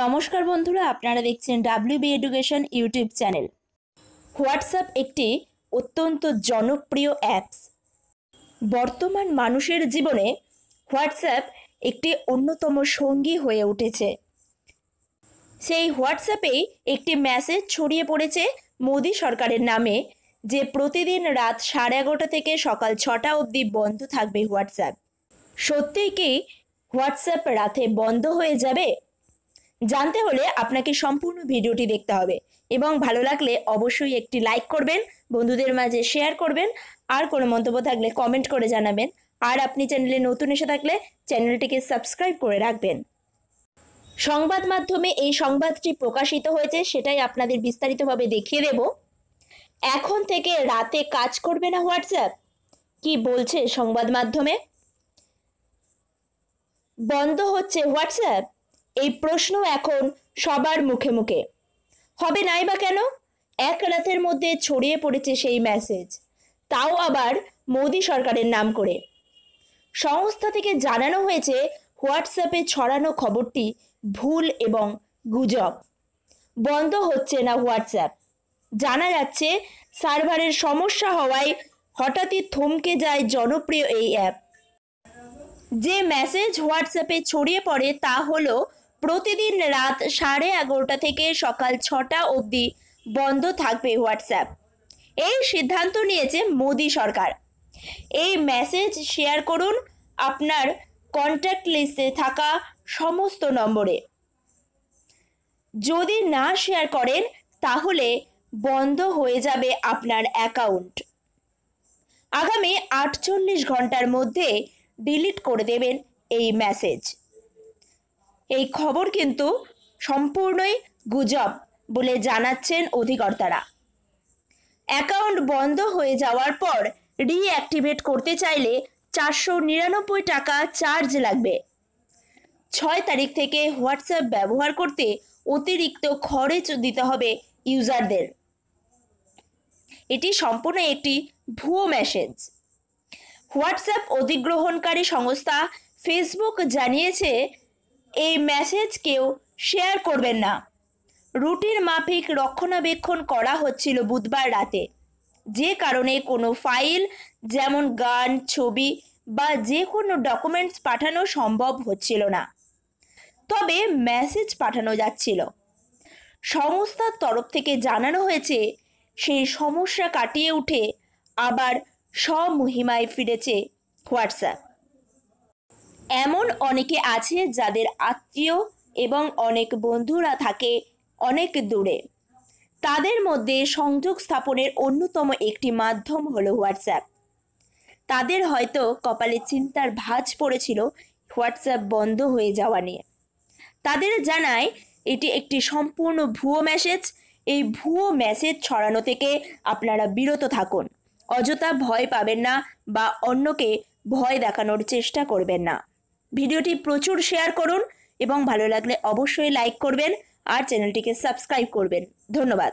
নমস্কার বন্ধুরা আপনারা দেখছেন W B education YouTube channel WhatsApp একটি অত্যন্ত জনপ্রিয় অ্যাপস বর্তমান মানুষের জীবনে হোয়াটসঅ্যাপ একটি অন্যতম সঙ্গী হয়ে উঠেছে সেই হোয়াটসঅ্যাপেই একটি মেসেজ ছড়িয়ে পড়েছে মোদি সরকারের নামে যে প্রতিদিন রাত সাড়ে এগারোটা থেকে সকাল ছটা অবধি বন্ধ থাকবে হোয়াটসঅ্যাপ সত্যিই কি হোয়াটসঅ্যাপ রাতে বন্ধ হয়ে যাবে জানতে হলে আপনাকে সম্পূর্ণ ভিডিওটি দেখতে হবে এবং ভালো লাগলে অবশ্যই একটি লাইক করবেন বন্ধুদের মাঝে শেয়ার করবেন আর কোনো মন্তব্য থাকলে কমেন্ট করে জানাবেন আর আপনি চ্যানেলে নতুন এসে থাকলে চ্যানেলটিকে সাবস্ক্রাইব করে রাখবেন সংবাদ মাধ্যমে এই সংবাদটি প্রকাশিত হয়েছে সেটাই আপনাদের বিস্তারিতভাবে দেখিয়ে দেব এখন থেকে রাতে কাজ করবে না হোয়াটসঅ্যাপ কি বলছে সংবাদ মাধ্যমে বন্ধ হচ্ছে হোয়াটসঅ্যাপ এই প্রশ্ন এখন সবার মুখে মুখে হবে নাই বা কেন এক রাতের মধ্যে ছড়িয়ে পড়েছে সেই মেসেজ তাও আবার মোদি সরকারের নাম করে সংস্থা থেকে জানানো হয়েছে হোয়াটসঅ্যাপে ছড়ানো খবরটি ভুল এবং গুজব বন্ধ হচ্ছে না হোয়াটসঅ্যাপ জানা যাচ্ছে সার্ভারের সমস্যা হওয়ায় হঠাৎই থমকে যায় জনপ্রিয় এই অ্যাপ যে মেসেজ হোয়াটসঅ্যাপে ছড়িয়ে পড়ে তা হলো প্রতিদিন রাত সাড়ে এগারোটা থেকে সকাল ছটা অবধি বন্ধ থাকবে হোয়াটসঅ্যাপ এই সিদ্ধান্ত নিয়েছে মোদী সরকার এই মেসেজ শেয়ার করুন আপনার কন্ট্যাক্ট লিস্টে থাকা সমস্ত নম্বরে যদি না শেয়ার করেন তাহলে বন্ধ হয়ে যাবে আপনার অ্যাকাউন্ট আগামী আটচল্লিশ ঘন্টার মধ্যে ডিলিট করে দেবেন এই মেসেজ এই খবর কিন্তু সম্পূর্ণই গুজব বলে জানাচ্ছেন অধিকর্তারা অ্যাকাউন্ট বন্ধ হয়ে যাওয়ার পর রিঅ্যাক্টিভেট করতে চাইলে চারশো নিরানব্বই টাকা চার্জ লাগবে ছয় তারিখ থেকে হোয়াটসঅ্যাপ ব্যবহার করতে অতিরিক্ত খরচ দিতে হবে ইউজারদের এটি সম্পূর্ণ একটি ভুয়ো মেসেজ হোয়াটসঅ্যাপ অধিগ্রহণকারী সংস্থা ফেসবুক জানিয়েছে এই মেসেজ কেউ শেয়ার করবেন না রুটির মাফিক রক্ষণাবেক্ষণ করা হচ্ছিল বুধবার রাতে যে কারণে কোনো ফাইল যেমন গান ছবি বা যে কোনো ডকুমেন্টস পাঠানো সম্ভব হচ্ছিল না তবে মেসেজ পাঠানো যাচ্ছিল সংস্থার তরফ থেকে জানানো হয়েছে সেই সমস্যা কাটিয়ে উঠে আবার স্বমহিমায় ফিরেছে হোয়াটসঅ্যাপ এমন অনেকে আছে যাদের আত্মীয় এবং অনেক বন্ধুরা থাকে অনেক দূরে তাদের মধ্যে সংযোগ স্থাপনের অন্যতম একটি মাধ্যম হলো হোয়াটসঅ্যাপ তাদের হয়তো কপালে চিন্তার ভাঁজ পড়েছিল হোয়াটসঅ্যাপ বন্ধ হয়ে যাওয়া নিয়ে তাদের জানায় এটি একটি সম্পূর্ণ ভুয়ো মেসেজ এই ভুয়ো মেসেজ ছড়ানো থেকে আপনারা বিরত থাকুন অযথা ভয় পাবেন না বা অন্যকে ভয় দেখানোর চেষ্টা করবেন না ভিডিওটি প্রচুর শেয়ার করুন এবং ভালো লাগলে অবশ্যই লাইক করবেন আর চ্যানেলটিকে সাবস্ক্রাইব করবেন ধন্যবাদ